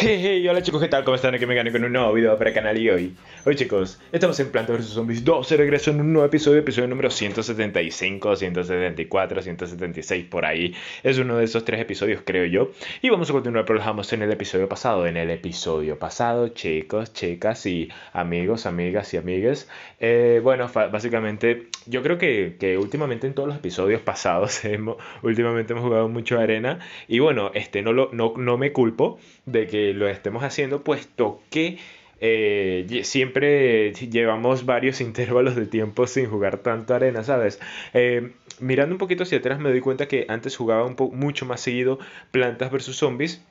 Hey, hey, hola chicos, ¿qué tal? ¿Cómo están? Aquí me gané con un nuevo video para el canal y hoy. Hoy chicos, estamos en Plantos vs Zombies 2, regreso en un nuevo episodio, episodio número 175, 174, 176 por ahí. Es uno de esos tres episodios, creo yo. Y vamos a continuar, pero dejamos en el episodio pasado. En el episodio pasado, chicos, chicas y amigos, amigas y amigues. Eh, bueno, básicamente, yo creo que, últimamente en todos los episodios pasados, últimamente hemos jugado mucho arena. Y bueno, este no, lo, no me culpo de que eh, lo estemos haciendo, puesto que eh, siempre llevamos varios intervalos de tiempo sin jugar tanto arena, ¿sabes? Em, mirando un poquito hacia atrás me doy cuenta que antes jugaba un mucho más seguido plantas versus zombies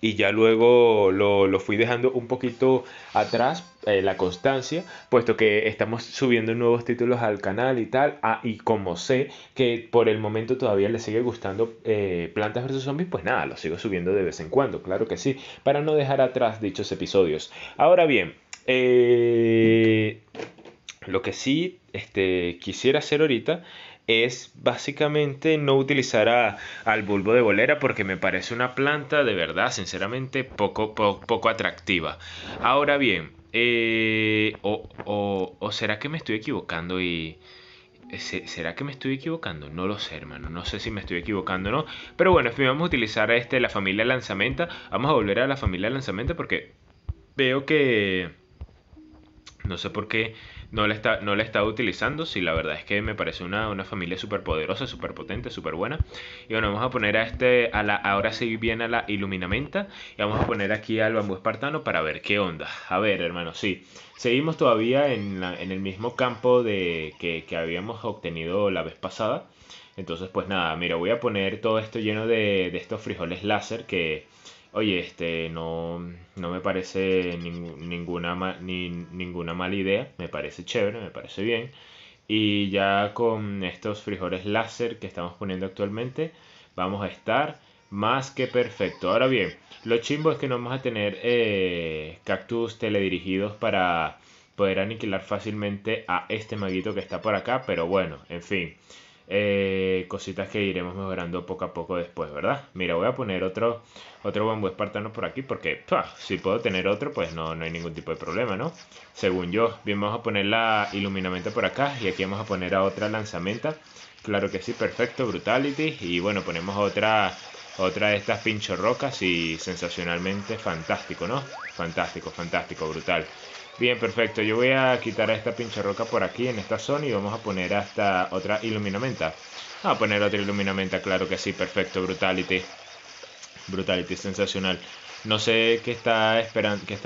y ya luego lo, fui dejando un poquito atrás eh, la constancia, puesto que estamos subiendo nuevos títulos al canal y tal, ah, y como sé que por el momento todavía le sigue gustando eh, Plantas vs. Zombies, pues nada, lo sigo subiendo de vez en cuando, claro que sí, para no dejar atrás dichos episodios. Ahora bien, eh, lo que sí este, quisiera hacer ahorita es básicamente no utilizar al bulbo de bolera porque me parece una planta de verdad, sinceramente, poco, poco, atractiva. Ahora bien, eh, o, será que me estoy equivocando y... ¿Será que me estoy equivocando? No lo sé, hermano. No sé si me estoy equivocando o no. Pero bueno, en fin, vamos a utilizar a este, la familia Lanzamenta. Vamos a volver a la familia Lanzamenta porque veo que... No sé por qué no la está, no utilizando. Si sí, la verdad es que me parece una, familia súper poderosa, súper potente, súper buena. Y bueno, vamos a poner a este, a la, ahora sí viene a la iluminamenta. Y vamos a poner aquí al bambú espartano para ver qué onda. A ver, hermano, sí. Seguimos todavía en, el mismo campo de, que, que habíamos obtenido la vez pasada. Entonces, pues nada, mira, voy a poner todo esto lleno de, de estos frijoles láser que oye, este, no, me parece ninguna, ni, ninguna mala idea, me parece chévere, me parece bien. Y ya con estos frijoles láser que estamos poniendo actualmente, vamos a estar más que perfecto. Ahora bien, lo chimbo es que no vamos a tener eh, cactus teledirigidos para poder aniquilar fácilmente a este maguito que está por acá, pero bueno, en fin. Eh, cositas que iremos mejorando poco a poco después, ¿verdad? Mira, voy a poner otro, otro bambú espartano por aquí porque si puedo tener otro, pues no, no hay ningún tipo de problema, ¿no? Según yo, bien, vamos a poner la iluminamenta por acá y aquí vamos a poner a otra lanzamenta. Claro que sí, perfecto, Brutality. Y bueno, ponemos otra, otra de estas pincho rocas y sensacionalmente fantástico, ¿no? Fantástico, fantástico, brutal. Bien, perfecto. Yo voy a quitar a esta pinche roca por aquí, en esta zona, y vamos a poner hasta otra iluminamenta. Vamos a poner otra iluminamenta, claro que sí, perfecto, Brutality. Brutality, sensacional. No sé qué, están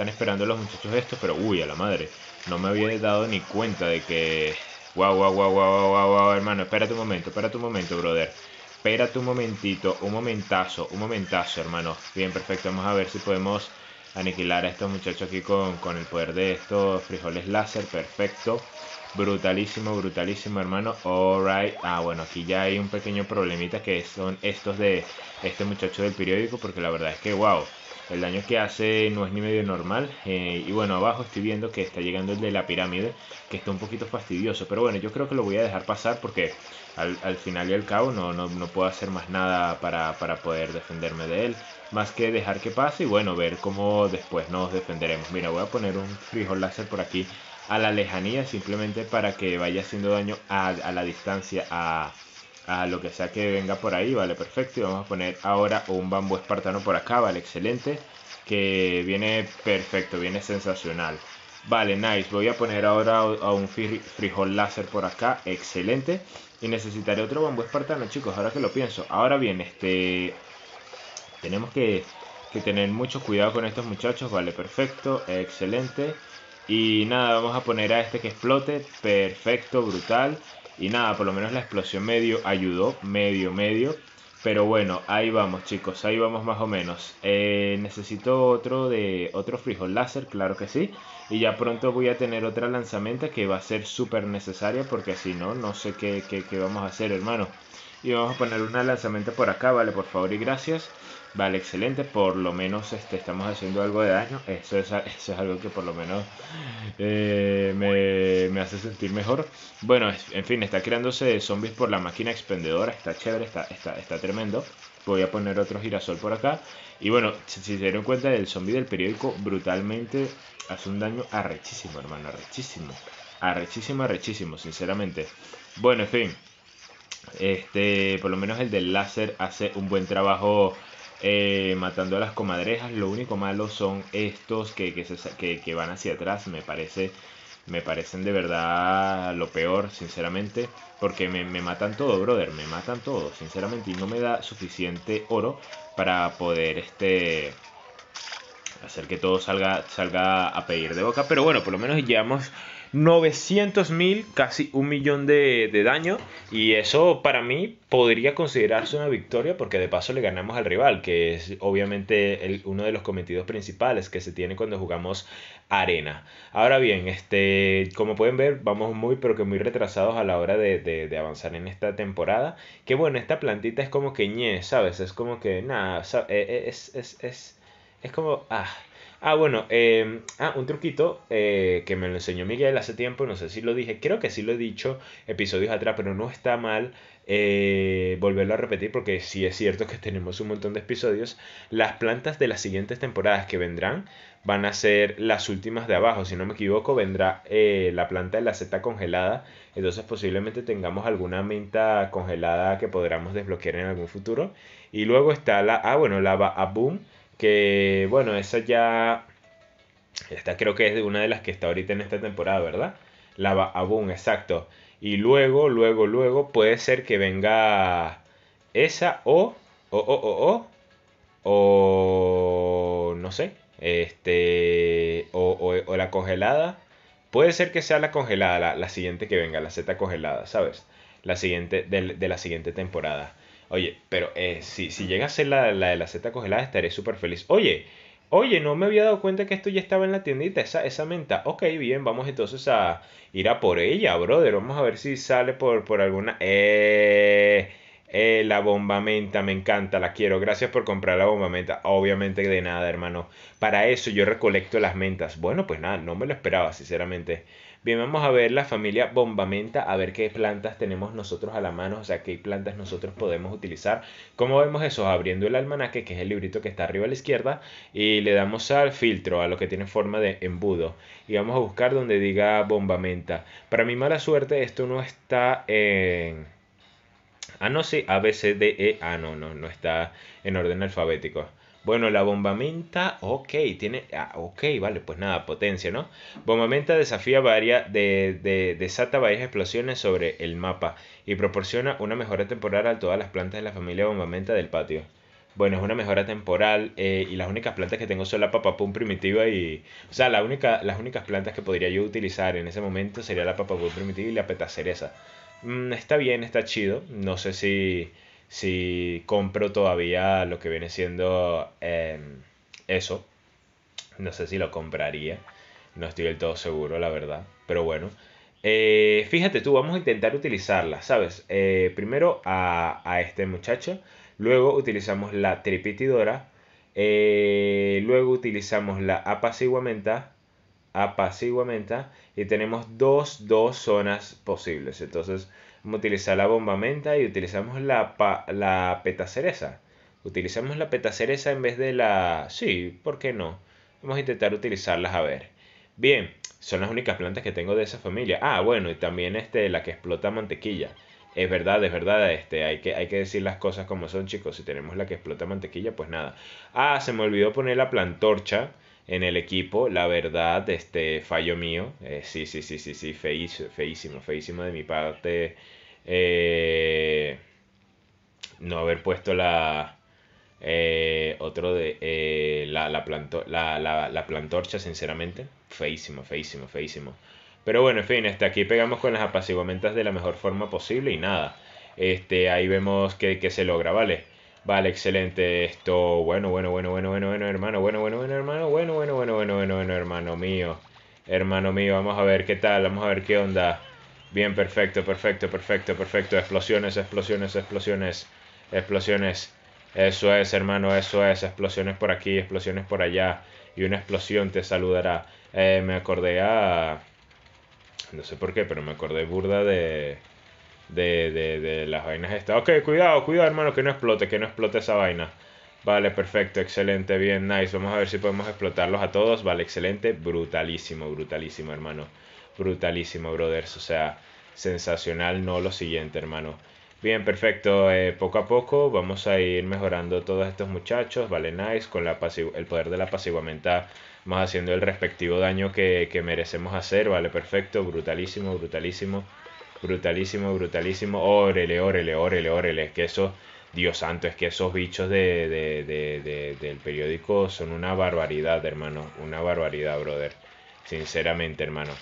esperando los muchachos estos, pero uy, a la madre. No me había dado ni cuenta de que... Guau, guau, guau, guau, guau, guau, hermano. Espérate un momento, espérate un momento, brother. Espérate un momentito, un momentazo, un momentazo, hermano. Bien, perfecto. Vamos a ver si podemos aniquilar a estos muchachos aquí con, con el poder de estos frijoles láser. Perfecto. Brutalísimo, brutalísimo, hermano. Alright. Ah, bueno, aquí ya hay un pequeño problemita que son estos de este muchacho del periódico. Porque la verdad es que, wow. El daño que hace no es ni medio normal. Eh, y bueno, abajo estoy viendo que está llegando el de la pirámide, que está un poquito fastidioso. Pero bueno, yo creo que lo voy a dejar pasar porque al, final y al cabo no, no, puedo hacer más nada para, poder defenderme de él. Más que dejar que pase y bueno, ver cómo después nos defenderemos. Mira, voy a poner un frijol láser por aquí a la lejanía simplemente para que vaya haciendo daño a, a la distancia a a lo que sea que venga por ahí, vale, perfecto. Y vamos a poner ahora un bambú espartano por acá, vale, excelente. Que viene perfecto, viene sensacional. Vale, nice. Voy a poner ahora a un frijol láser por acá, excelente. Y necesitaré otro bambú espartano, chicos, ahora que lo pienso. Ahora bien, este... Tenemos que, que tener mucho cuidado con estos muchachos, vale, perfecto, excelente. Y nada, vamos a poner a este que explote, perfecto, brutal. Y nada, por lo menos la explosión medio ayudó, medio, medio. Pero bueno, ahí vamos chicos, ahí vamos más o menos. Eh, necesito otro de otro frijol láser, claro que sí. Y ya pronto voy a tener otra lanzamenta que va a ser súper necesaria porque si no, no sé qué, qué, vamos a hacer hermano. Y vamos a poner una lanzamenta por acá, vale, por favor y gracias. Vale, excelente. Por lo menos este, estamos haciendo algo de daño. Eso es, algo que por lo menos eh, me, hace sentir mejor. Bueno, en fin, está creándose zombies por la máquina expendedora. Está chévere, está, tremendo. Voy a poner otro girasol por acá. Y bueno, si, se dieron cuenta, el zombie del periódico brutalmente hace un daño arrechísimo, hermano. Arrechísimo. Arrechísimo, arrechísimo, sinceramente. Bueno, en fin. Este, por lo menos el del láser hace un buen trabajo eh, matando a las comadrejas. Lo único malo son estos que, que, van hacia atrás. Me parece. Me parecen de verdad lo peor, sinceramente. Porque me, matan todo, brother. Me matan todo, sinceramente. Y no me da suficiente oro para poder este hacer que todo salga, salga a pedir de boca. Pero bueno, por lo menos llevamos 900 mil, casi un millón de, daño. Y eso para mí podría considerarse una victoria porque de paso le ganamos al rival, que es obviamente uno de los cometidos principales que se tiene cuando jugamos arena. Ahora bien, este, como pueden ver, vamos muy pero que muy retrasados a la hora de, avanzar en esta temporada. Que bueno, esta plantita es como que ñe, ¿sabes? Es como que nada, eh, eh, es, es, es como... Ah, Ah, bueno, em, ah, un truquito eh, que me lo enseñó Miguel hace tiempo, no sé si lo dije, creo que sí lo he dicho episodios atrás, pero no está mal eh, volverlo a repetir porque sí es cierto que tenemos un montón de episodios. Las plantas de las siguientes temporadas que vendrán van a ser las últimas de abajo, si no me equivoco, vendrá eh, la planta de la seta congelada, entonces posiblemente tengamos alguna menta congelada que podamos desbloquear en algún futuro. Y luego está la, ah, bueno, la boom que bueno, esa ya, está creo que es de una de las que está ahorita en esta temporada, ¿verdad? La un exacto. Y luego, luego, luego puede ser que venga esa o, o, o, o, o, no sé, este, o, o, o la congelada. Puede ser que sea la congelada, la, siguiente que venga, la Z congelada, ¿sabes? La siguiente, de la siguiente temporada. Oye, pero eh, si, llega a ser la, de la seta congelada, estaré súper feliz. Oye, oye, no me había dado cuenta que esto ya estaba en la tiendita, esa, esa menta. Ok, bien, vamos entonces a ir a por ella, brother. Vamos a ver si sale por, por alguna... Eh, eh, la bomba menta, me encanta, la quiero. Gracias por comprar la bomba menta. Obviamente de nada, hermano. Para eso yo recolecto las mentas. Bueno, pues nada, no me lo esperaba, sinceramente. Bien, vamos a ver la familia bombamenta, a ver qué plantas tenemos nosotros a la mano, o sea, qué plantas nosotros podemos utilizar. ¿Cómo vemos eso? Abriendo el almanaque, que es el librito que está arriba a la izquierda, y le damos al filtro, a lo que tiene forma de embudo. Y vamos a buscar donde diga bombamenta. Para mi mala suerte, esto no está en... Ah, no, sí, A, B, C, D, E. Ah, no, no, no está en orden alfabético. Bueno, la bombamenta, ok, tiene, ah, ok, vale, pues nada, potencia, ¿no? Bombamenta desafía varias, de, de, desata varias explosiones sobre el mapa y proporciona una mejora temporal a todas las plantas de la familia bombamenta del patio. Bueno, es una mejora temporal eh, y las únicas plantas que tengo son la papapum primitiva y... O sea, la única, las únicas plantas que podría yo utilizar en ese momento sería la papapum primitiva y la petacereza. cereza mm, está bien, está chido, no sé si si compro todavía lo que viene siendo em, eso. No sé si lo compraría. No estoy del todo seguro, la verdad. Pero bueno. Eh, fíjate tú, vamos a intentar utilizarla, ¿sabes? Eh, primero a, a, este muchacho. Luego utilizamos la tripitidora. Eh, luego utilizamos la apaciguamenta apaciguamenta y tenemos dos, dos zonas posibles. Entonces vamos a utilizar la bomba menta y utilizamos la, pa, la petacereza. Utilizamos la petacereza en vez de la... Sí, ¿por qué no? Vamos a intentar utilizarlas a ver. Bien, son las únicas plantas que tengo de esa familia. Ah, bueno, y también este, la que explota mantequilla. Es verdad, es verdad, este, hay que, hay que decir las cosas como son, chicos. Si tenemos la que explota mantequilla, pues nada. Ah, se me olvidó poner la plantorcha en el equipo, la verdad, este fallo mío, eh, sí, sí, sí, sí, sí, feísimo, feísimo, feísimo de mi parte eh, no haber puesto la eh, otro de la, la, la, la, plantorcha, sinceramente, feísimo, feísimo, feísimo. Pero bueno, en fin, hasta este, aquí pegamos con las apaciguamentas de la mejor forma posible y nada. Este, ahí vemos que, que se logra, ¿vale? Vale, excelente esto. Bueno, bueno, bueno, bueno, bueno, bueno, hermano. Bueno, bueno, bueno, hermano. Bueno, bueno, bueno, bueno, bueno, bueno, hermano mío. Hermano mío, vamos a ver qué tal, vamos a ver qué onda. Bien, perfecto, perfecto, perfecto, perfecto. Explosiones, explosiones, explosiones, explosiones. Eso es, hermano, eso es. Explosiones por aquí, explosiones por allá. Y una explosión te saludará. me acordé a... No sé por qué, pero me acordé burda de de, las vainas estas. Ok, cuidado, cuidado, hermano, que no explote, que no explote esa vaina. Vale, perfecto, excelente, bien, nice. Vamos a ver si podemos explotarlos a todos. Vale, excelente, brutalísimo, brutalísimo, hermano. Brutalísimo, brothers. O sea, sensacional, no lo siguiente, hermano. Bien, perfecto. Eh, poco a poco vamos a ir mejorando todos estos muchachos. Vale, nice. Con la el poder de la mental vamos haciendo el respectivo daño que, que merecemos hacer. Vale, perfecto. Brutalísimo, brutalísimo. Brutalísimo, brutalísimo. Órele, órele, órele, órele. Es que esos, Dios santo, es que esos bichos de, del periódico son una barbaridad, hermano. Una barbaridad, brother. Sinceramente, hermano.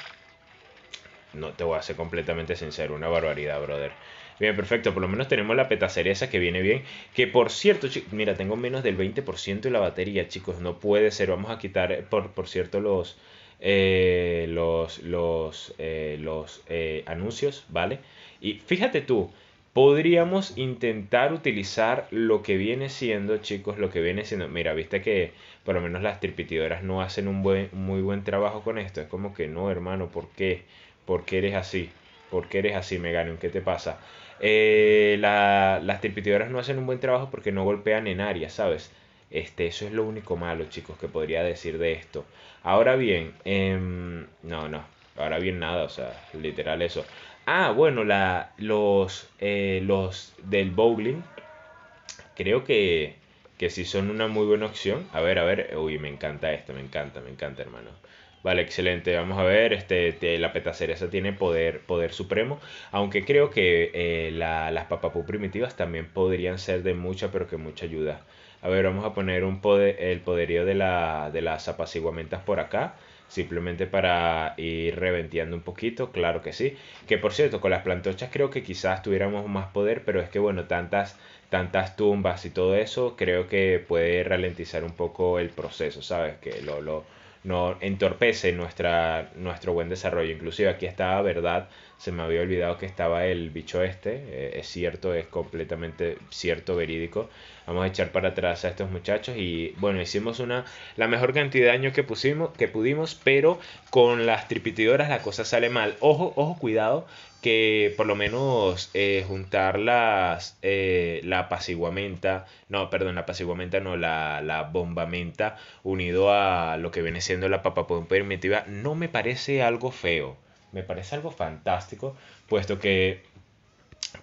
No te voy a ser completamente sincero, una barbaridad, brother. Bien, perfecto. Por lo menos tenemos la petacereza que viene bien. Que por cierto, mira, tengo menos del 20% de la batería, chicos. No puede ser. Vamos a quitar, por cierto, los, eh, los, los, eh, los eh, anuncios, ¿vale? Y fíjate tú, podríamos intentar utilizar lo que viene siendo, chicos, lo que viene siendo. Mira, viste que por lo menos las tripitidoras no hacen un buen, muy buen trabajo con esto. Es como que no, hermano, ¿por qué? ¿Por qué eres así? ¿Por qué eres así, Meganium? ¿Qué te pasa? las tripitidoras no hacen un buen trabajo porque no golpean en área, ¿sabes? Este, eso es lo único malo, chicos, que podría decir de esto. Ahora bien, em, no, no, ahora bien nada, o sea, literal eso. Ah, bueno, eh, los, del bowling, creo que, que sí son una muy buena opción. A ver, a ver, uy, me encanta esto, me encanta, me encanta, hermano. Vale, excelente. Vamos a ver, este, la petacereza tiene poder, poder supremo, aunque creo que eh, las papapú primitivas también podrían ser de mucha, pero que mucha ayuda a ver, vamos a poner un poder, el poderío de, la, de las apaciguamentas por acá simplemente para ir reventeando un poquito, claro que sí. Que por cierto, con las plantochas creo que quizás tuviéramos más poder, pero es que bueno, tantas tantas tumbas y todo eso, creo que puede ralentizar un poco el proceso, ¿sabes? Que lo, lo no entorpece nuestra nuestro buen desarrollo. Inclusive aquí está verdad se me había olvidado que estaba el bicho este, eh, es cierto, es completamente cierto, verídico. Vamos a echar para atrás a estos muchachos y bueno, hicimos una la mejor cantidad de daño que pusimos, que pudimos, pero con las tripitidoras la cosa sale mal. Ojo, ojo, cuidado, que por lo menos eh, juntar las, eh, la apaciguamenta, no, perdón, la apaciguamenta no, la, bombamenta unido a lo que viene siendo la puede permitiva no me parece algo feo me parece algo fantástico, puesto que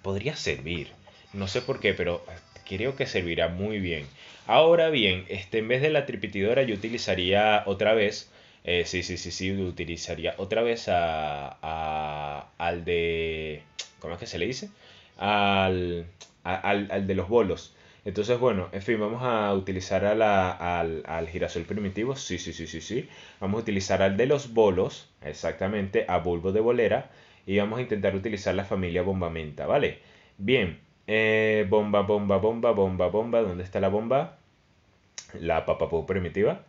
podría servir. No sé por qué, pero creo que servirá muy bien. Ahora bien, este, en vez de la tripetidora yo utilizaría otra vez, eh, sí, sí, sí, sí, utilizaría otra vez a, a, al de, ¿cómo es que se le dice? al, al de los bolos. Entonces, bueno, en fin, vamos a utilizar al, al, girasol primitivo. Sí, sí, sí, sí, sí. Vamos a utilizar al de los bolos, exactamente, a bulbo de bolera. Y vamos a intentar utilizar la familia bombamenta, ¿vale? Bien, eh, bomba, bomba, bomba, bomba, bomba. ¿Dónde está la bomba? La papapum primitiva.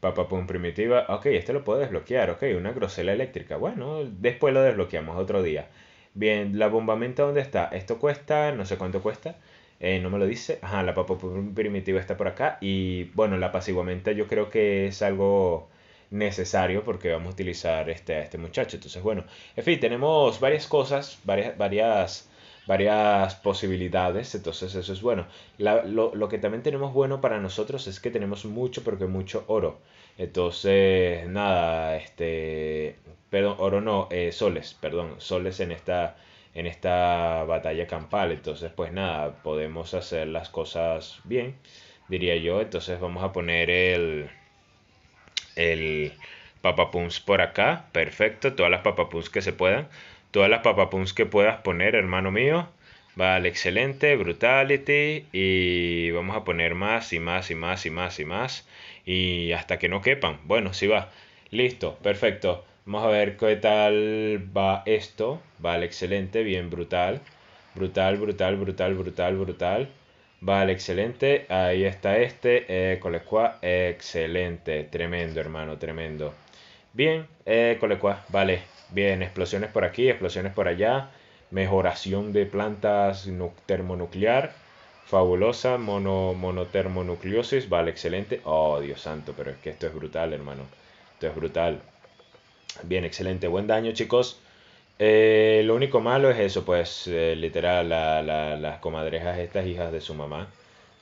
Papapum primitiva. Ok, esto lo puedo desbloquear. Ok, una grosela eléctrica. Bueno, después lo desbloqueamos otro día. Bien, la bombamenta, ¿dónde está? Esto cuesta, no sé cuánto cuesta. Eh, no me lo dice. Ajá, la papa primitiva está por acá. Y bueno, la apaciguamiento yo creo que es algo necesario porque vamos a utilizar este, a este muchacho. Entonces, bueno, en fin, tenemos varias cosas, varias, varias, varias posibilidades. Entonces, eso es bueno. lo, que también tenemos bueno para nosotros es que tenemos mucho, porque mucho oro. Entonces, nada, este, perdón, oro no, eh, soles, perdón, soles en esta en esta batalla campal. Entonces, pues nada, podemos hacer las cosas bien, diría yo. Entonces vamos a poner el, el papapuns por acá. Perfecto, todas las papapuns que se puedan. Todas las papapums que puedas poner, hermano mío. Vale, excelente, brutality. Y vamos a poner más y más y más y más y más. Y hasta que no quepan. Bueno, si va. Listo, perfecto. Vamos a ver qué tal va esto. Vale, excelente, bien, brutal. Brutal, brutal, brutal, brutal, brutal. Vale, excelente. Ahí está este. Eh, Excelente. Tremendo, hermano, tremendo. Bien, eh, Vale. Bien, explosiones por aquí, explosiones por allá. Mejoración de plantas termonuclear. Fabulosa. Mono, monotermonucleosis. Vale, excelente. Oh, Dios santo, pero es que esto es brutal, hermano. Esto es brutal. Bien, excelente, buen daño chicos. Eh, lo único malo es eso, pues eh, literal, las comadrejas estas hijas de su mamá.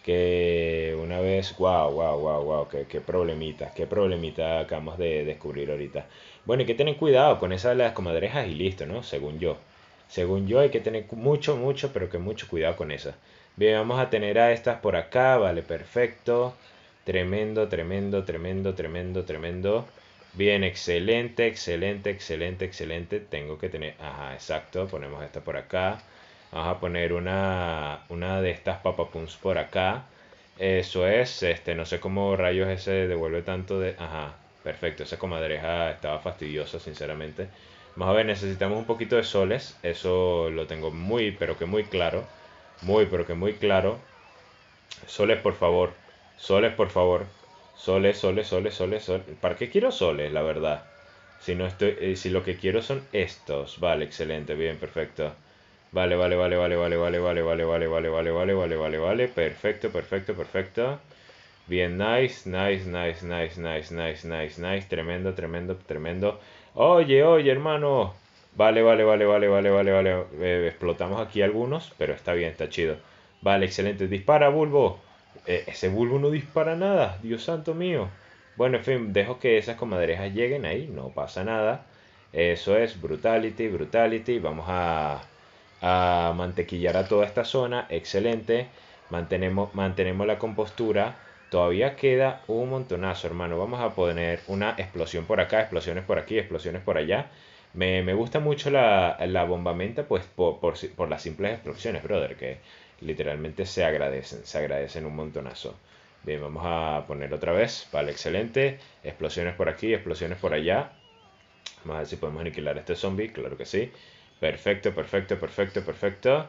Que una vez, wow, wow, wow, wow, qué, qué problemita, qué problemita acabamos de descubrir ahorita. Bueno, hay que tener cuidado con esas las comadrejas y listo, ¿no? Según yo. Según yo hay que tener mucho, mucho, pero que mucho cuidado con esas. Bien, vamos a tener a estas por acá, vale, perfecto. Tremendo, tremendo, tremendo, tremendo, tremendo. Bien, excelente, excelente, excelente, excelente. Tengo que tener... Ajá, exacto. Ponemos esta por acá. Vamos a poner una, una de estas papapuns por acá. Eso es, este, no sé cómo rayos ese devuelve tanto de... Ajá, perfecto, esa comadreja estaba fastidiosa, sinceramente. Vamos a ver, necesitamos un poquito de soles, eso lo tengo muy, pero que muy claro. Muy, pero que muy claro. Soles, por favor. Soles, por favor. Soles, soles, soles, soles, soles. ¿Para qué quiero soles, la verdad? Si no estoy. si lo que quiero son estos. Vale, excelente, bien, perfecto. Vale, vale, vale, vale, vale, vale, vale, vale, vale, vale, vale, vale, vale, vale, vale. Perfecto, perfecto, perfecto. Bien, nice, nice, nice, nice, nice, nice, nice, nice. Tremendo, tremendo, tremendo. Oye, oye, hermano. Vale, vale, vale, vale, vale, vale, vale. explotamos aquí algunos, pero está bien, está chido. Vale, excelente. Dispara, Bulbo. Eh, ese bulbo no dispara nada, Dios santo mío. Bueno, en fin, dejo que esas comadrejas lleguen ahí, no pasa nada. Eso es brutality, brutality. Vamos a, a mantequillar a toda esta zona, excelente. Mantenemos, mantenemos la compostura. Todavía queda un montonazo, hermano. Vamos a poner una explosión por acá, explosiones por aquí, explosiones por allá. Me, gusta mucho la, la bombamenta, pues por, por las simples explosiones, brother. Que literalmente se agradecen, se agradecen un montonazo. Bien, vamos a poner otra vez, vale, excelente, explosiones por aquí, explosiones por allá. Vamos a ver si podemos aniquilar a este zombie, claro que sí. Perfecto, perfecto, perfecto, perfecto.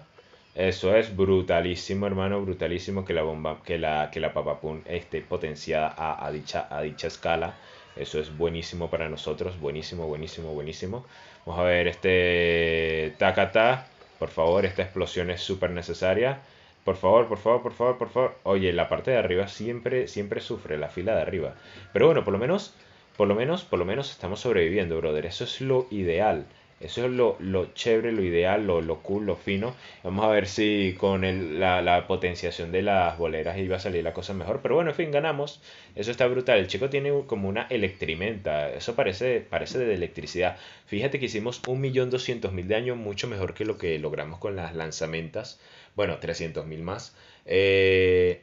Eso es brutalísimo, hermano, brutalísimo que la bomba, que la, que la papapun esté potenciada a, dicha, a dicha escala. Eso es buenísimo para nosotros, buenísimo, buenísimo, buenísimo. Vamos a ver este Takata por favor, esta explosión es súper necesaria, por favor, por favor, por favor, por favor. Oye, la parte de arriba siempre, siempre sufre, la fila de arriba. Pero bueno, por lo menos, por lo menos, por lo menos estamos sobreviviendo, brother. Eso es lo ideal. Eso es lo, chévere, lo ideal, lo, lo, cool, lo fino. Vamos a ver si con la, potenciación de las boleras iba a salir la cosa mejor. Pero bueno, en fin, ganamos. Eso está brutal. El chico tiene como una electrimenta. Eso parece, parece de electricidad. Fíjate que hicimos 1.200.000 de daño mucho mejor que lo que logramos con las lanzamentas. Bueno, 300.000 más. Eh,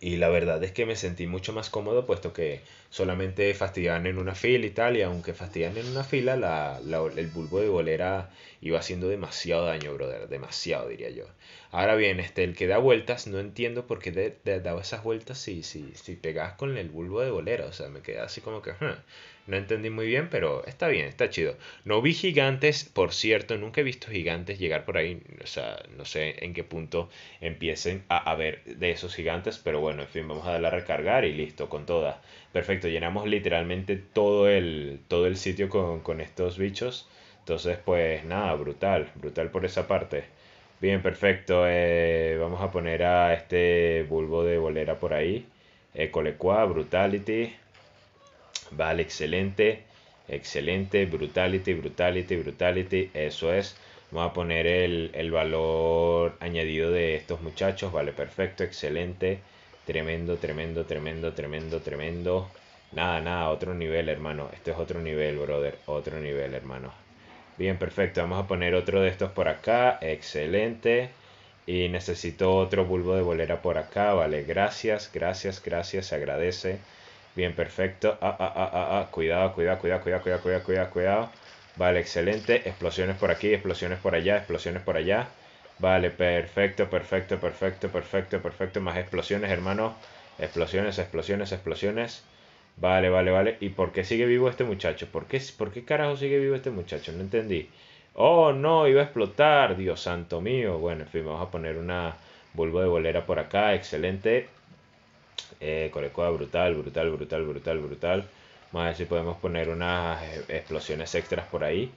y la verdad es que me sentí mucho más cómodo puesto que solamente fastidiaban en una fila y tal, y aunque fastidian en una fila, la, el bulbo de bolera iba haciendo demasiado daño, brother, demasiado diría yo. Ahora bien, este, el que da vueltas, no entiendo por qué te daba esas vueltas si, si, si pegabas con el bulbo de bolera, o sea, me quedé así como que, no entendí muy bien, pero está bien, está chido. No vi gigantes, por cierto, nunca he visto gigantes llegar por ahí, o sea, no sé en qué punto empiecen a haber de esos gigantes, pero bueno, en fin, vamos a darle a recargar y listo, con todas. Perfecto, llenamos literalmente todo el, todo el sitio con, estos bichos. Entonces, pues nada, brutal, brutal por esa parte. Bien, perfecto. Eh, vamos a poner a este bulbo de bolera por ahí. Eh, Brutality. Vale, excelente. Excelente. Brutality, Brutality, Brutality. Eso es. Vamos a poner el, el valor añadido de estos muchachos. Vale, perfecto. Excelente. Tremendo, tremendo, tremendo, tremendo, tremendo. Nada, nada, otro nivel, hermano. Esto es otro nivel, brother. Otro nivel, hermano. Bien, perfecto. Vamos a poner otro de estos por acá. Excelente. Y necesito otro bulbo de bolera por acá. Vale, gracias, gracias, gracias. Se agradece. Bien, perfecto. Ah, ah, ah, ah, ah. Cuidado, cuidado, cuidado, cuidado, cuidado, cuidado, cuidado, cuidado. Vale, excelente. Explosiones por aquí, explosiones por allá, explosiones por allá. Vale, perfecto, perfecto, perfecto, perfecto, perfecto. Más explosiones, hermano. Explosiones, explosiones, explosiones. Vale, vale, vale. ¿Y por qué sigue vivo este muchacho? ¿Por qué, por qué carajo sigue vivo este muchacho? No entendí. Oh, no, iba a explotar. Dios santo mío. Bueno, en fin, vamos a poner una bulbo de bolera por acá. Excelente. Eh, corecoa, brutal, brutal, brutal, brutal, brutal. Vamos a ver si podemos poner unas eh, explosiones extras por ahí.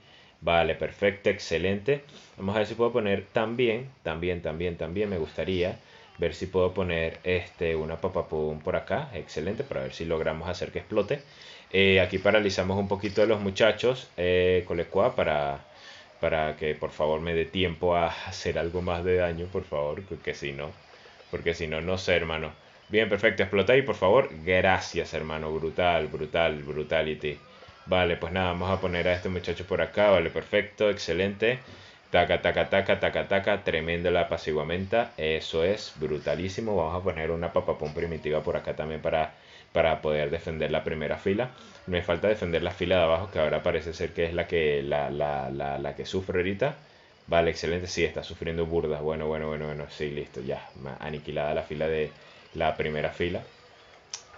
Vale, perfecto, excelente. Vamos a ver si puedo poner también, también, también, también, me gustaría ver si puedo poner este, una papapum por acá, excelente, para ver si logramos hacer que explote. Eh, aquí paralizamos un poquito de los muchachos, eh, squad para, para que por favor me dé tiempo a hacer algo más de daño, por favor, porque si no, porque si no, no sé, hermano. Bien, perfecto, explota ahí, por favor. Gracias, hermano, brutal, brutal, brutality. Vale, pues nada, vamos a poner a este muchacho por acá. Vale, perfecto, excelente. Taca, taca, taca, taca, taca. Tremendo la apaciguamenta. Eso es brutalísimo. Vamos a poner una papapón primitiva por acá también para, para poder defender la primera fila. Me falta defender la fila de abajo, que ahora parece ser que es la que, la, la que sufre ahorita. Vale, excelente. Sí, está sufriendo burdas. Bueno, bueno, bueno, bueno. Sí, listo. Ya. Aniquilada la fila de la primera fila.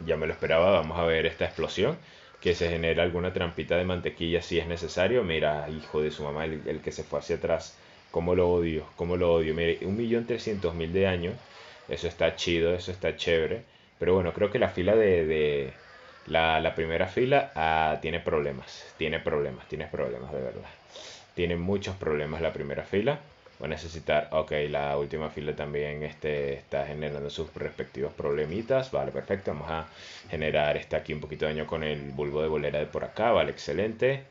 Ya me lo esperaba. Vamos a ver esta explosión que se genera alguna trampita de mantequilla si es necesario. Mira, hijo de su mamá, el, que se fue hacia atrás. ¿Cómo lo odio? ¿Cómo lo odio? Mire, 1.300.000 de años. Eso está chido, eso está chévere. Pero bueno, creo que la fila de... la, primera fila ah, tiene problemas. Tiene problemas, tiene problemas de verdad. Tiene muchos problemas la primera fila va a necesitar, ok, la última fila también este, está generando sus respectivos problemitas, vale, perfecto, vamos a generar esta aquí un poquito de daño con el bulbo de bolera de por acá, vale, excelente,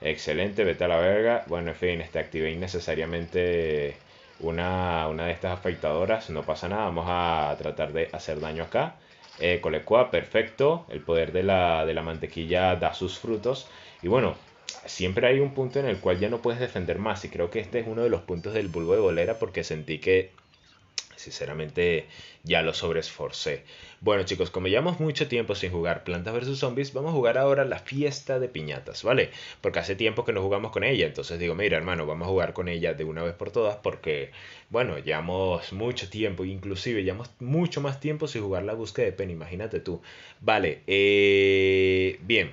excelente, vete a la verga, bueno, en fin, este activé innecesariamente una, una de estas afeitadoras, no pasa nada, vamos a tratar de hacer daño acá, eh, Colecua, perfecto, el poder de de la mantequilla da sus frutos, y bueno, siempre hay un punto en el cual ya no puedes defender más. Y creo que este es uno de los puntos del bulbo de bolera porque sentí que, sinceramente, ya lo sobresforcé Bueno, chicos, como llevamos mucho tiempo sin jugar Plantas vs Zombies, vamos a jugar ahora la fiesta de piñatas, ¿vale? Porque hace tiempo que no jugamos con ella. Entonces digo, mira, hermano, vamos a jugar con ella de una vez por todas porque, bueno, llevamos mucho tiempo, inclusive llevamos mucho más tiempo sin jugar la búsqueda de Pen, imagínate tú. Vale, eh, bien.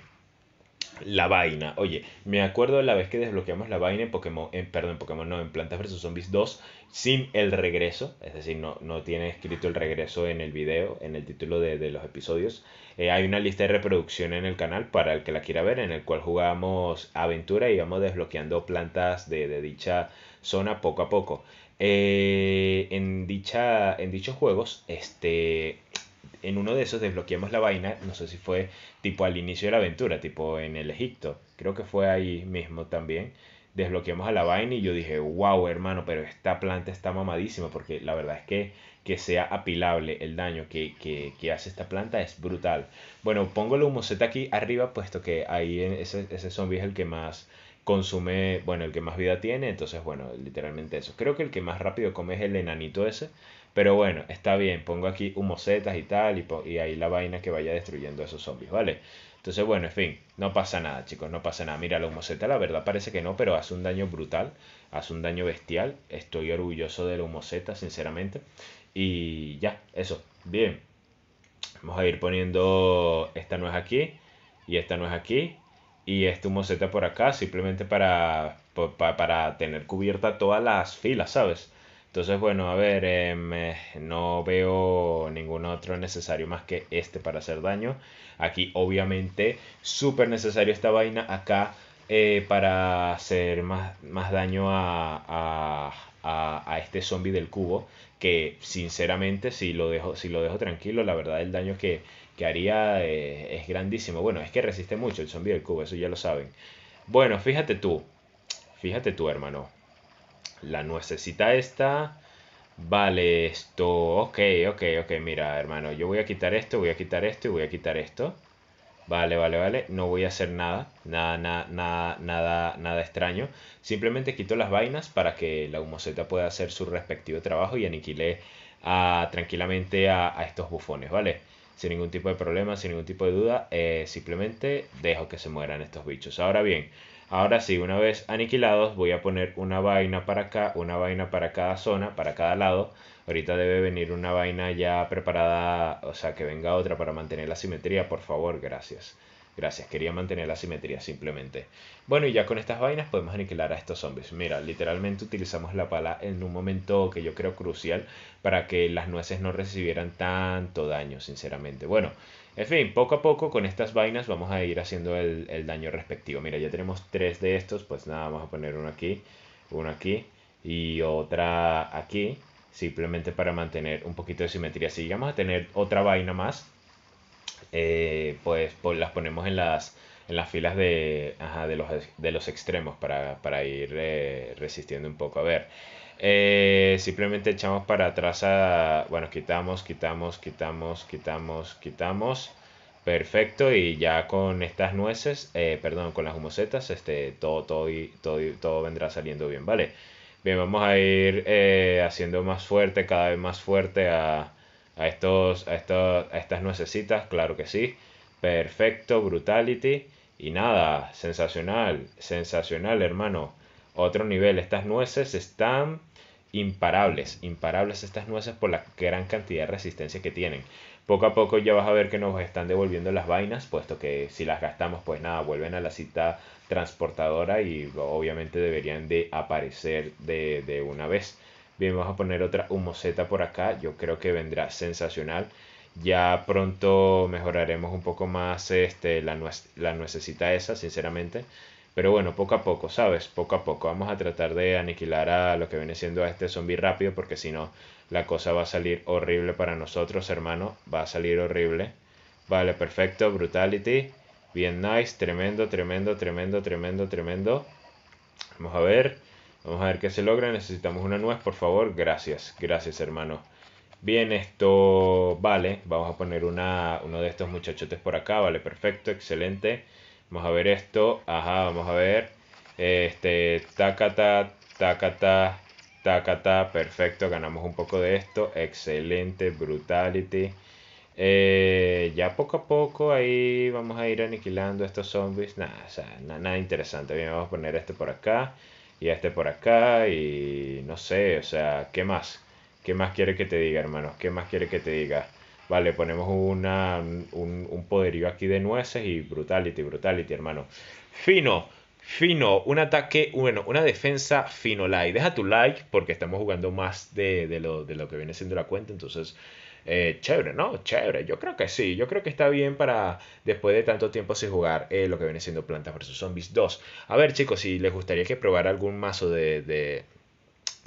La vaina. Oye, me acuerdo de la vez que desbloqueamos la vaina en Pokémon, en, perdón, en Pokémon no, en Plantas vs. Zombies 2 sin el regreso. Es decir, no, no tiene escrito el regreso en el video, en el título de, los episodios. Eh, hay una lista de reproducción en el canal para el que la quiera ver, en el cual jugamos aventura y íbamos desbloqueando plantas de, de dicha zona poco a poco. Eh, en, dicha, en dichos juegos, este, en uno de esos desbloqueamos la vaina, no sé si fue tipo al inicio de la aventura, tipo en el Egipto, creo que fue ahí mismo también, desbloqueamos a la vaina y yo dije, wow hermano, pero esta planta está mamadísima, porque la verdad es que que sea apilable el daño que, que, hace esta planta es brutal. Bueno, pongo el humoseta aquí arriba, puesto que ahí ese, ese zombie es el que más consume, bueno, el que más vida tiene, entonces bueno, literalmente eso. Creo que el que más rápido come es el enanito ese, pero bueno, está bien, pongo aquí humosetas y tal, y, y ahí la vaina que vaya destruyendo a esos zombies, ¿vale? Entonces, bueno, en fin, no pasa nada, chicos, no pasa nada. Mira, la humoseta, la verdad parece que no, pero hace un daño brutal, hace un daño bestial. Estoy orgulloso de la humoseta, sinceramente. Y ya, eso, bien. Vamos a ir poniendo esta no es aquí, y esta no es aquí, y esta humoseta por acá, simplemente para, para, para tener cubierta todas las filas, ¿sabes? Entonces, bueno, a ver, em, eh, no veo ningún otro necesario más que este para hacer daño. Aquí, obviamente, súper necesario esta vaina. Acá, eh, para hacer más, más daño a, este zombie del cubo. Que, sinceramente, si lo dejo, si lo dejo tranquilo, la verdad, el daño que, que haría eh, es grandísimo. Bueno, es que resiste mucho el zombie del cubo, eso ya lo saben. Bueno, fíjate tú. Fíjate tú, hermano la nuececita esta. Vale, esto, ok, ok, ok, mira, hermano, yo voy a quitar esto, voy a quitar esto y voy a quitar esto. Vale, vale, vale, no voy a hacer nada, nada, nada, nada, nada, nada extraño. Simplemente quito las vainas para que la humoseta pueda hacer su respectivo trabajo y aniquile tranquilamente a, estos bufones, ¿vale? Sin ningún tipo de problema, sin ningún tipo de duda, eh, simplemente dejo que se mueran estos bichos. Ahora bien, Ahora sí, una vez aniquilados, voy a poner una vaina para acá, una vaina para cada zona, para cada lado. Ahorita debe venir una vaina ya preparada, o sea, que venga otra para mantener la simetría, por favor, gracias. Gracias, quería mantener la simetría simplemente. Bueno, y ya con estas vainas podemos aniquilar a estos zombies. Mira, literalmente utilizamos la pala en un momento que yo creo crucial para que las nueces no recibieran tanto daño, sinceramente. Bueno, en fin, poco a poco con estas vainas vamos a ir haciendo el, el daño respectivo. Mira, ya tenemos tres de estos, pues nada, vamos a poner uno aquí, uno aquí y otra aquí, simplemente para mantener un poquito de simetría. Si vamos a tener otra vaina más, eh, pues, las ponemos en las, las filas de, de, los, extremos para, ir eh, resistiendo un poco. A ver, eh, simplemente echamos para atrás a... Bueno, quitamos, quitamos, quitamos, quitamos, quitamos. Perfecto, y ya con estas nueces, eh, perdón, con las humosetas, este, todo, todo, todo, todo vendrá saliendo bien, ¿vale? Bien, vamos a ir eh, haciendo más fuerte, cada vez más fuerte a, estos, a, a estas nuecesitas, claro que sí. Perfecto, brutality. Y nada, sensacional, sensacional, hermano. Otro nivel, estas nueces están imparables, imparables estas nueces por la gran cantidad de resistencia que tienen. Poco a poco ya vas a ver que nos están devolviendo las vainas, puesto que si las gastamos, pues nada, vuelven a la cita transportadora y obviamente deberían de aparecer de, de una vez. Bien, vamos a poner otra humoceta por acá, yo creo que vendrá sensacional. Ya pronto mejoraremos un poco más este, la, la nuececita esa, sinceramente. Pero bueno, poco a poco, ¿sabes? Poco a poco. Vamos a tratar de aniquilar a lo que viene siendo a este zombie rápido, porque si no, la cosa va a salir horrible para nosotros, hermano. Va a salir horrible. Vale, perfecto. Brutality. Bien, nice. Tremendo, tremendo, tremendo, tremendo, tremendo. Vamos a ver. Vamos a ver qué se logra. Necesitamos una nuez, por favor. Gracias, gracias, hermano. Bien, esto vale. Vamos a poner una, uno de estos muchachotes por acá. Vale, perfecto, excelente. Vamos a ver esto. Ajá, vamos a ver. Este, tacata, tacata, tacata. Perfecto, ganamos un poco de esto. Excelente, brutality. Eh, ya poco a poco ahí vamos a ir aniquilando estos zombies. Nada, o sea, nada, interesante. Bien, vamos a poner este por acá y este por acá y no sé, o sea, ¿qué más? ¿Qué más quiere que te diga, hermanos? ¿Qué más quiere que te diga? Vale, ponemos una, un, poderío aquí de nueces y brutality, brutality, hermano. Fino, fino, un ataque, bueno, una defensa fino like. Deja tu like porque estamos jugando más de, lo, de lo, que viene siendo la cuenta, entonces... Eh, chévere, ¿no? Chévere, yo creo que sí, yo creo que está bien para después de tanto tiempo sin jugar eh, lo que viene siendo Plantas vs Zombies 2. A ver chicos, si les gustaría que probara algún mazo de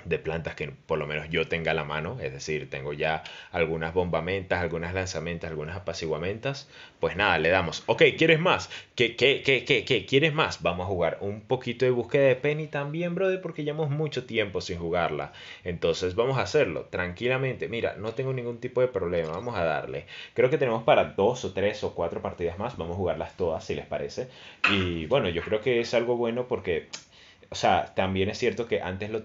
de plantas que por lo menos yo tenga a la mano, es decir, tengo ya algunas bombamentas, algunas lanzamentas, algunas apaciguamentas, pues nada, le damos, ok, ¿quieres más? ¿Qué, qué, qué, qué, qué? ¿Quieres más? Vamos a jugar un poquito de búsqueda de Penny también, brother, porque llevamos mucho tiempo sin jugarla, entonces vamos a hacerlo tranquilamente, mira, no tengo ningún tipo de problema, vamos a darle, creo que tenemos para dos o tres o cuatro partidas más, vamos a jugarlas todas si les parece, y bueno, yo creo que es algo bueno porque o sea, también es cierto que antes los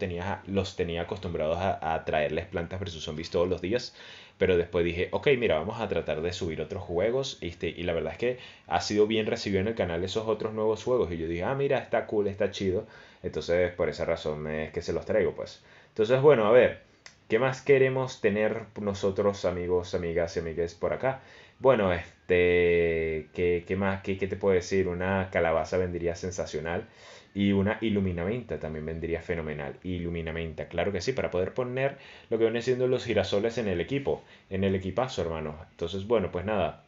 tenía acostumbrados a, traerles plantas versus zombies todos los días, pero después dije, ok, mira, vamos a tratar de subir otros juegos, este, y la verdad es que ha sido bien recibido en el canal esos otros nuevos juegos, y yo dije, ah, mira, está cool, está chido, entonces por esa razón es que se los traigo, pues. Entonces, bueno, a ver, ¿qué más queremos tener nosotros, amigos, amigas y amigues, por acá? Bueno, este, ¿qué, más, qué, qué te puedo decir? Una calabaza vendría sensacional y una iluminamenta también vendría fenomenal. Iluminamenta, claro que sí, para poder poner lo que vienen siendo los girasoles en el equipo, en el equipazo, hermano Entonces, bueno, pues nada.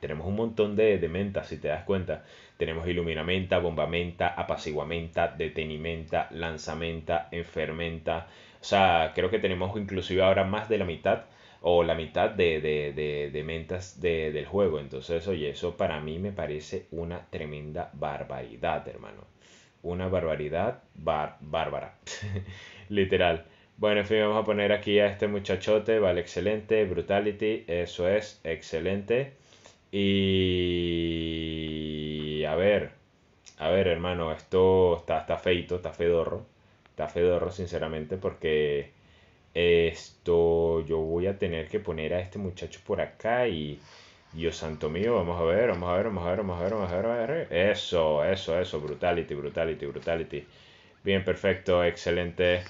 Tenemos un montón de, de mentas, si te das cuenta. Tenemos iluminamenta, bombamenta, apaciguamenta, detenimenta, lanzamenta, enfermenta. O sea, creo que tenemos inclusive ahora más de la mitad o la mitad de, de, de, de mentas del juego. Entonces, oye, eso para mí me parece una tremenda barbaridad, hermano una barbaridad bárbara. Literal. Bueno, en fin, vamos a poner aquí a este muchachote, vale, excelente, brutality, eso es, excelente. Y a ver, a ver, hermano, esto está, está feito, está fedorro, está fedorro, sinceramente, porque esto yo voy a tener que poner a este muchacho por acá y Dios santo mío, vamos a ver, vamos a ver, vamos a ver, vamos a ver, vamos a ver, Eso, eso, eso, brutality, brutality, brutality. Bien, perfecto, excelente.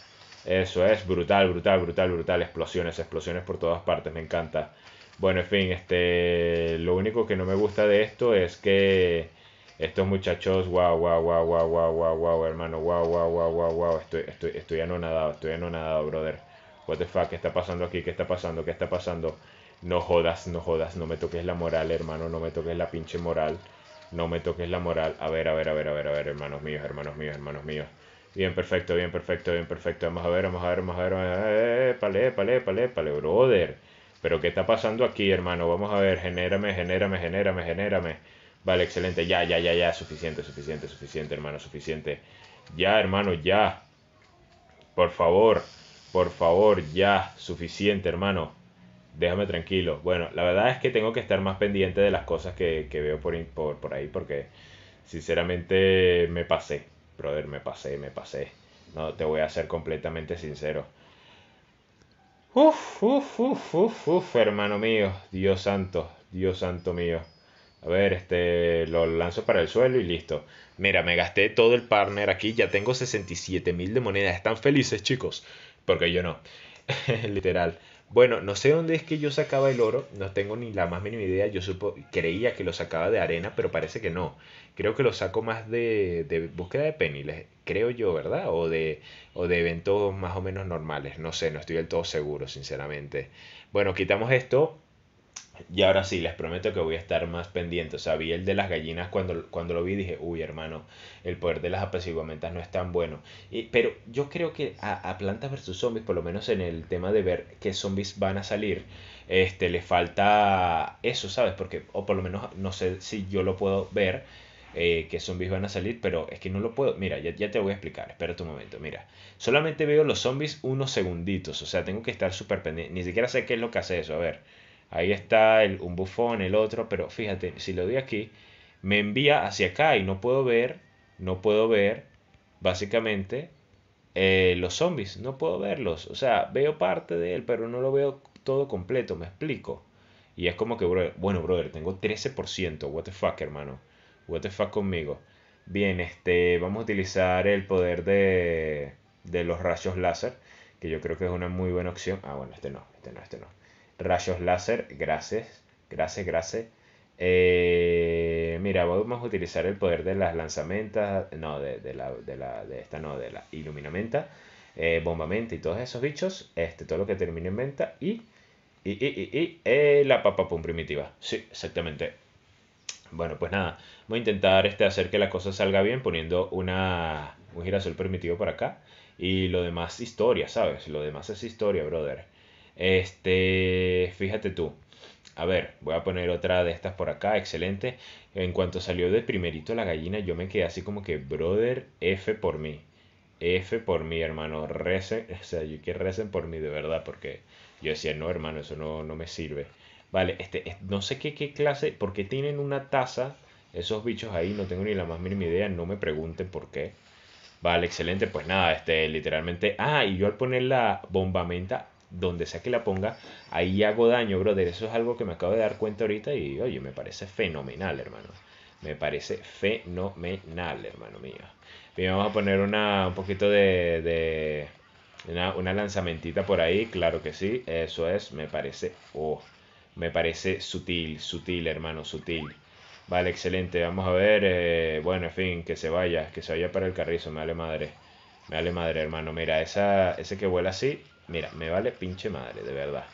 Eso es, brutal, brutal, brutal, brutal. Explosiones, explosiones por todas partes, me encanta. Bueno, en fin, este, lo único que no me gusta de esto es que estos muchachos, wow, wow, wow, wow, wow, wow, hermano, wow, wow, wow, wow, wow, estoy, estoy, estoy anonadado, estoy anonadado, brother. What the fuck, ¿qué está pasando aquí? ¿Qué está pasando? ¿Qué está pasando? no jodas, no jodas, no me toques la moral, hermano, no me toques la pinche moral, no me toques la moral. A ver, a ver, a ver, a ver, a ver, hermanos míos, hermanos míos, hermanos míos. Bien, perfecto, bien, perfecto, bien, perfecto. Vamos a ver, vamos a ver, vamos a ver. eh, palé, brother. Pero ¿qué está pasando aquí, hermano? Vamos a ver, genérame, genérame, genérame, genérame. Vale, excelente. Ya, ya, ya, ya. Suficiente, suficiente, suficiente, hermano, suficiente. Ya, hermano, ya. Por favor, por favor, ya. Suficiente, hermano déjame tranquilo. Bueno, la verdad es que tengo que estar más pendiente de las cosas que, veo por, por, por, ahí porque sinceramente me pasé, brother, me pasé, me pasé. No, te voy a ser completamente sincero. Uf, uf, uf, uf, uf, hermano mío, Dios santo, Dios santo mío. A ver, este, lo lanzo para el suelo y listo. Mira, me gasté todo el partner aquí, ya tengo 67 mil de monedas. Están felices, chicos, porque yo no. Literal. Bueno, no sé dónde es que yo sacaba el oro, no tengo ni la más mínima idea, yo supo, creía que lo sacaba de arena, pero parece que no. Creo que lo saco más de, de búsqueda de peniles, creo yo, ¿verdad? O de, o de eventos más o menos normales, no sé, no estoy del todo seguro, sinceramente. Bueno, quitamos esto, y ahora sí, les prometo que voy a estar más pendiente. O sea, vi el de las gallinas cuando, cuando lo vi dije, uy hermano, el poder de las apaciguamentas no es tan bueno. Y, pero yo creo que a, a Plantas versus Zombies, por lo menos en el tema de ver qué zombies van a salir, este, le falta eso, ¿sabes? Porque, o por lo menos no sé si yo lo puedo ver, eh, Qué que zombies van a salir, pero es que no lo puedo. Mira, ya, ya, te voy a explicar, espera tu momento. Mira, solamente veo los zombies unos segunditos, o sea, tengo que estar súper pendiente. Ni siquiera sé qué es lo que hace eso, a ver. Ahí está el, un bufón, el otro, pero fíjate, si lo doy aquí, me envía hacia acá y no puedo ver, no puedo ver, básicamente, eh, los zombies, no puedo verlos. O sea, veo parte de él, pero no lo veo todo completo, me explico. Y es como que, bueno, brother, tengo 13%, what the fuck, hermano. What the fuck conmigo. Bien, este, vamos a utilizar el poder de, de los rayos láser, que yo creo que es una muy buena opción. Ah, bueno, este no, este no, este no rayos láser, gracias, gracias, gracias. Eh, mira, vamos a utilizar el poder de las lanzamentas, no, de, la, de, esta, no, de la iluminamenta, eh, bombamenta y todos esos bichos, este, todo lo que termine en venta y, y, eh, la papa primitiva. Sí, exactamente. Bueno, pues nada, voy a intentar este, hacer que la cosa salga bien poniendo una, un girasol primitivo para acá y lo demás historia, ¿sabes? Lo demás es historia, brother. Este, fíjate tú. A ver, voy a poner otra de estas por acá, excelente. En cuanto salió de primerito la gallina, yo me quedé así como que, brother, F por mí. F por mí, hermano. Recen, o sea, yo que recen por mí de verdad, porque yo decía, no, hermano, eso no, me sirve. Vale, este, no sé qué, qué clase, porque tienen una taza esos bichos ahí, no tengo ni la más mínima idea, no me pregunten por qué. Vale, excelente, pues nada, este, literalmente, ah, y yo al poner la bombamenta donde sea que la ponga, ahí hago daño, brother. Eso es algo que me acabo de dar cuenta ahorita y, oye, me parece fenomenal, hermano. Me parece fenomenal, hermano mío. Bien, vamos a poner una, un poquito de, de una, lanzamentita por ahí, claro que sí. Eso es, me parece, oh, me parece sutil, sutil, hermano, sutil. Vale, excelente. Vamos a ver, eh, bueno, en fin, que se vaya, que se vaya para el carrizo, me vale madre. Me vale madre, hermano. Mira, esa, ese que vuela así, Mira, me vale pinche madre, de verdad.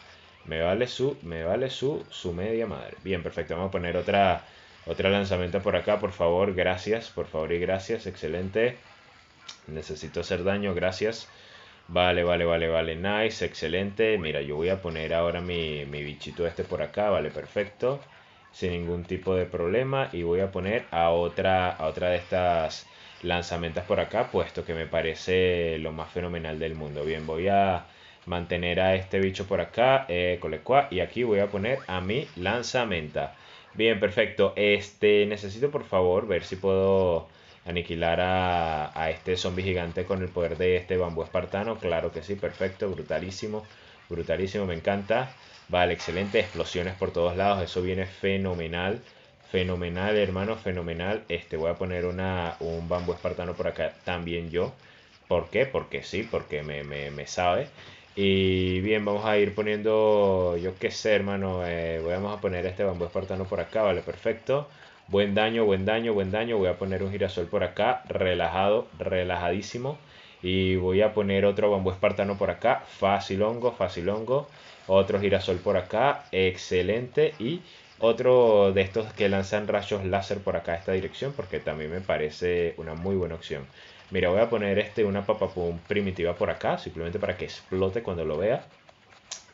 Me vale su, me vale su, su media madre. Bien, perfecto. Vamos a poner otra, otra lanzamiento por acá, por favor. Gracias, por favor y gracias. Excelente. Necesito hacer daño, gracias. Vale, vale, vale, vale. Nice, excelente. Mira, yo voy a poner ahora mi, mi bichito este por acá. Vale, perfecto. Sin ningún tipo de problema. Y voy a poner a otra, a otra de estas lanzamientos por acá, puesto que me parece lo más fenomenal del mundo. Bien, voy a mantener a este bicho por acá, eh, colecua, y aquí voy a poner a mi lanzamenta. Bien, perfecto. Este, necesito por favor ver si puedo aniquilar a, este zombie gigante con el poder de este bambú espartano. Claro que sí, perfecto, brutalísimo, brutalísimo, me encanta. Vale, excelente, explosiones por todos lados, eso viene fenomenal. Fenomenal, hermano, fenomenal. Este, voy a poner un bambú espartano por acá también yo. ¿Por qué? Porque sí, porque me, me, me sabe. Y bien, vamos a ir poniendo, yo qué sé, hermano, eh, vamos a poner este bambú espartano por acá, vale, perfecto. Buen daño, buen daño, buen daño. Voy a poner un girasol por acá, relajado, relajadísimo. Y voy a poner otro bambú espartano por acá, fácil hongo, fácil hongo. Otro girasol por acá, excelente. Y otro de estos que lanzan rayos láser por acá, esta dirección, porque también me parece una muy buena opción. Mira, voy a poner este, una papapum primitiva por acá, simplemente para que explote cuando lo vea.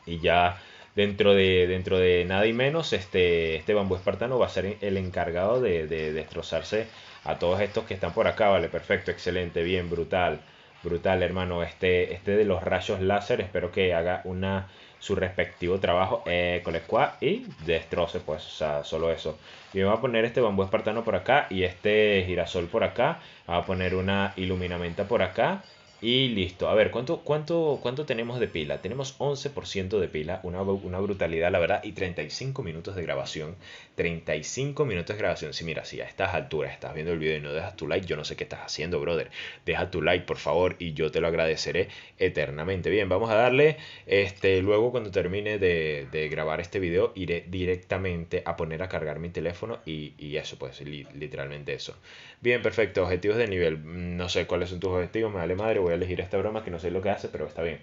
Y ya dentro de, dentro de nada y menos, este, este bambú espartano va a ser el encargado de, de destrozarse a todos estos que están por acá. Vale, perfecto, excelente, bien, brutal. Brutal, hermano. Este, este de los rayos láser, espero que haga una su respectivo trabajo eh, con el squad y destroce, pues, o sea, solo eso. Y voy a poner este bambú espartano por acá y este girasol por acá. Voy a poner una iluminamenta por acá y listo. A ver, ¿cuánto, cuánto, cuánto tenemos de pila? Tenemos 11% de pila, una, brutalidad, la verdad, y 35 minutos de grabación. 35 minutos de grabación. Si mira, si a estas alturas estás viendo el video y no dejas tu like, yo no sé qué estás haciendo, brother. Deja tu like, por favor, y yo te lo agradeceré eternamente. Bien, vamos a darle. Este, luego, cuando termine de, grabar este video, iré directamente a poner a cargar mi teléfono y, eso, pues, literalmente eso. Bien, perfecto. Objetivos de nivel. Mm, no sé cuáles son tus objetivos, me vale madre, voy a elegir esta broma que no sé lo que hace, pero está bien.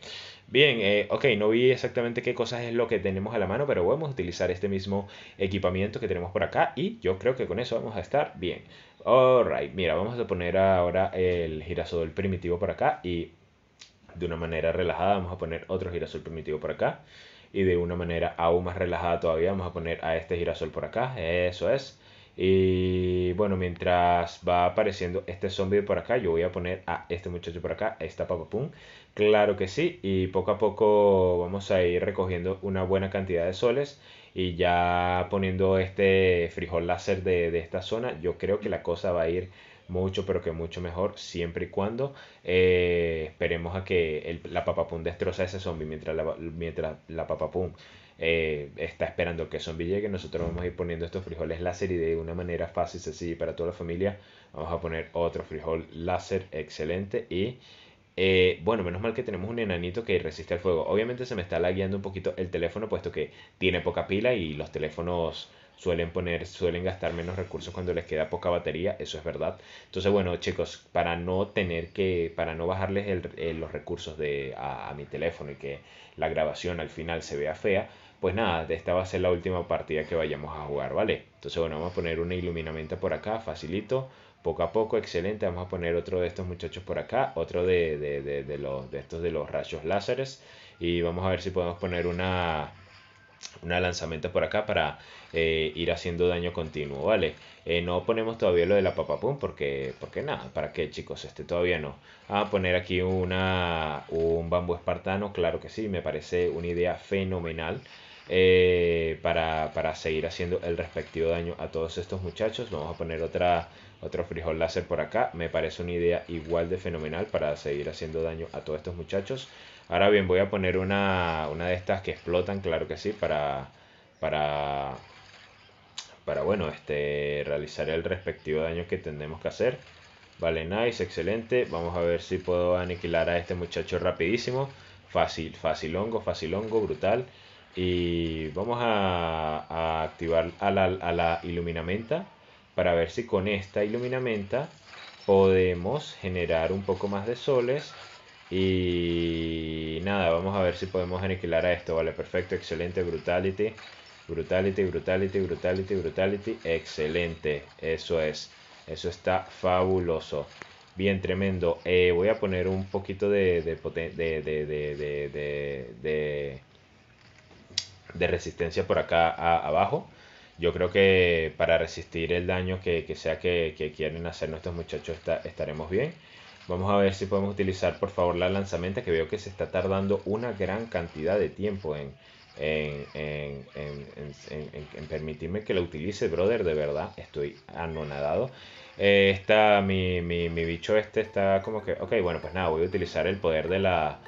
Bien, eh, ok, no vi exactamente qué cosas es lo que tenemos a la mano, pero vamos a utilizar este mismo equipamiento que tenemos por acá y yo creo que con eso vamos a estar bien. Alright, mira, vamos a poner ahora el girasol primitivo por acá y de una manera relajada vamos a poner otro girasol primitivo por acá y de una manera aún más relajada todavía vamos a poner a este girasol por acá, eso es. Y bueno, mientras va apareciendo este zombie por acá, yo voy a poner a este muchacho por acá, a esta papapum. Claro que sí, y poco a poco vamos a ir recogiendo una buena cantidad de soles y ya poniendo este frijol láser de, esta zona, yo creo que la cosa va a ir mucho, pero que mucho mejor, siempre y cuando eh, esperemos a que la papapum destroza ese zombie mientras la, mientras la papapum eh, está esperando que Zombie llegue. Nosotros vamos a ir poniendo estos frijoles láser y de una manera fácil, sencilla para toda la familia. Vamos a poner otro frijol láser excelente y... Eh, bueno, menos mal que tenemos un enanito que resiste al fuego. Obviamente se me está lagueando un poquito el teléfono, puesto que tiene poca pila y los teléfonos suelen poner, suelen gastar menos recursos cuando les queda poca batería, eso es verdad. Entonces, bueno, chicos, para no tener que, para no bajarles eh, los recursos de, a mi teléfono y que la grabación al final se vea fea, pues nada, esta va a ser la última partida que vayamos a jugar, ¿vale? Entonces, bueno, vamos a poner una iluminamenta por acá, facilito, poco a poco, excelente. Vamos a poner otro de estos muchachos por acá, otro de, los, de estos de los rayos láseres. Y vamos a ver si podemos poner una, una lanzamenta por acá para eh, ir haciendo daño continuo, ¿vale? Eh, no ponemos todavía lo de la papapum porque, porque nada, ¿para qué chicos? Este todavía no. Ah, a poner aquí una, un bambú espartano, claro que sí, me parece una idea fenomenal. Eh, para, seguir haciendo el respectivo daño a todos estos muchachos. Vamos a poner otra, otro frijol láser por acá. Me parece una idea igual de fenomenal para seguir haciendo daño a todos estos muchachos. Ahora bien, voy a poner una, una de estas que explotan, claro que sí, para... para para bueno, este, realizar el respectivo daño que tenemos que hacer. Vale, nice, excelente. Vamos a ver si puedo aniquilar a este muchacho rapidísimo. Fácil, fácil hongo, fácil hongo, brutal. Y vamos a, activar a la, iluminamenta para ver si con esta iluminamenta podemos generar un poco más de soles. Y nada, vamos a ver si podemos aniquilar a esto. Vale, perfecto, excelente, brutality. Brutality, brutality, brutality, brutality. Excelente. Eso es. Eso está fabuloso. Bien, tremendo. Eh, voy a poner un poquito de, de, de de resistencia por acá abajo. Yo creo que para resistir el daño que, sea que, quieren hacer nuestros muchachos estaremos bien. Vamos a ver si podemos utilizar por favor la lanzamenta que veo que se está tardando una gran cantidad de tiempo en, en, permitirme que la utilice, brother, de verdad, estoy anonadado. Eh, está, mi, mi, mi, bicho este está como que, ok, bueno, pues nada, voy a utilizar el poder de la,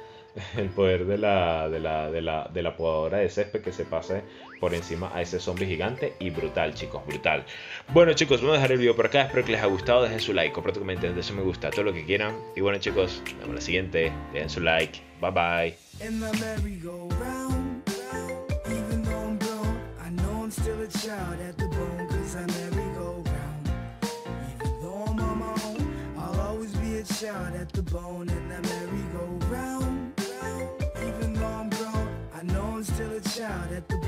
el poder de la, de la, de la, de la podadora de césped que se pase por encima a ese zombie gigante y brutal, chicos, brutal. Bueno, chicos, vamos a dejar el video por acá. Espero que les haya gustado. Dejen su like, prácticamente Dejen su me gusta, todo lo que quieran. Y bueno, chicos, nos vemos la siguiente. Dejen su like. Bye bye. at the merry-go-round child at the